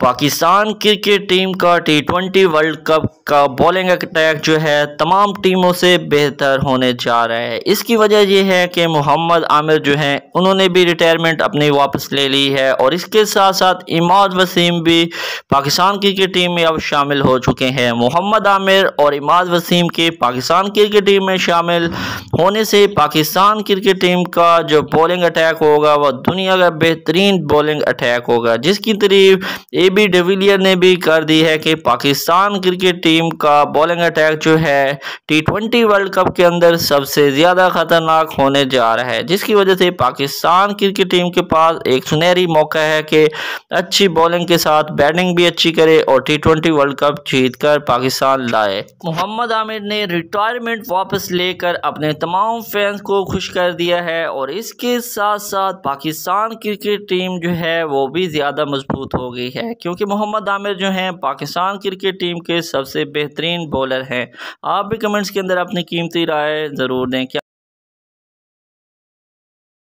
Pakistan cricket team का T twenty World Cup का bowling attack जो है तमाम टीमों से बेहतर होने जा रहा है इसकी वजह यह है कि मोहम्मद आमिर जो हैं उन्होंने भी रिटायरमेंट अपनी वापस ले ली है और इसके साथ साथ इमाद वसीम भी पाकिस्तान क्रिकेट टीम में अब शामिल हो चुके हैं मोहम्मद आमिर और इमाद वसीम के पाकिस्तान क्रिकेट टीम में शामिल होने से पाकिस्तान क्रिकेट टीम का जो बॉलिंग अटैक होगा वह दुनिया का बेहतरीन बॉलिंग अटैक होगा जिसकी तरीफ ए बी डिविलियर ने भी कर दी है कि पाकिस्तान क्रिकेट टीम का बॉलिंग अटैक जो है टी ट्वेंटी वर्ल्ड कप के अंदर सबसे ज़्यादा ख़तरनाक होने जा रहा है जिसकी वजह से पाकिस्तान क्रिकेट टीम के पास एक सुनहरी मौका है कि अच्छी बॉलिंग के साथ बैटिंग भी अच्छी करे और टी ट्वेंटी वर्ल्ड कप जीत कर पाकिस्तान लाए मोहम्मद आमिर ने रिटायरमेंट वापस लेकर अपने तमाम फैंस को खुश कर दिया है और इसके साथ साथ पाकिस्तान क्रिकेट टीम जो है वो भी ज़्यादा मजबूत हो गई है क्योंकि मोहम्मद आमिर जो हैं पाकिस्तान क्रिकेट टीम के सबसे बेहतरीन बॉलर हैं आप भी कमेंट्स के अंदर अपनी कीमती राय ज़रूर दें क्या